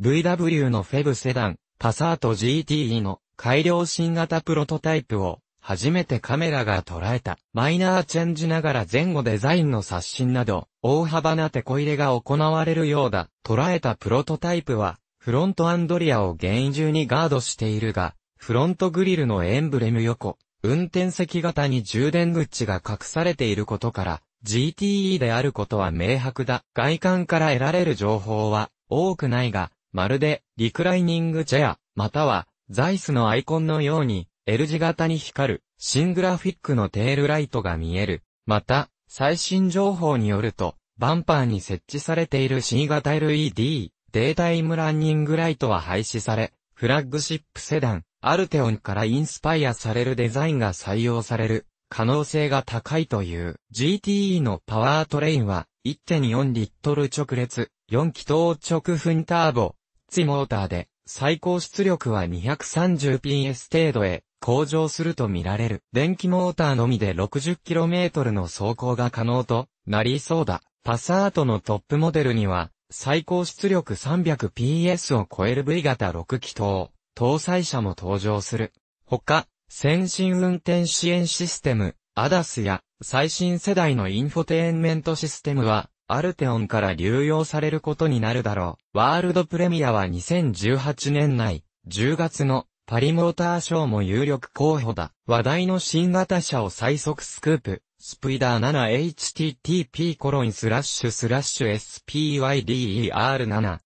VW のフェブセダン、パサート GTE の改良新型プロトタイプを初めてカメラが捉えた。マイナーチェンジながら前後デザインの刷新など、大幅な手こ入れが行われるようだ。捉えたプロトタイプは、フロントアンドリアを厳重にガードしているが、フロントグリルのエンブレム横、運転席型に充電口が隠されていることから、GTE であることは明白だ。外観から得られる情報は多くないが、まるで、リクライニングチェア、または、ザイスのアイコンのように、L 字型に光る、新グラフィックのテールライトが見える。また、最新情報によると、バンパーに設置されている C 型 LED、データイムランニングライトは廃止され、フラッグシップセダン、アルテオンからインスパイアされるデザインが採用される可能性が高いという GTE のパワートレインは1.4リットル直列4気筒直噴ターボチモーターで、最高出力は 230PS 程度へ向上すると見られる。電気モーターのみで 60km の走行が可能となりそうだ。パサートのトップモデルには、最高出力 300PS を超える V 型6気筒、搭載車も登場する。他、先進運転支援システム、アダスや、最新世代のインフォテインメントシステムは、アルテオンから流用されることになるだろう。ワールドプレミアは2018年内、10月のパリモーターショーも有力候補だ。話題の新型車を最速スクープ、スピダー 7http://spyder7 コロンススララッッシシュュ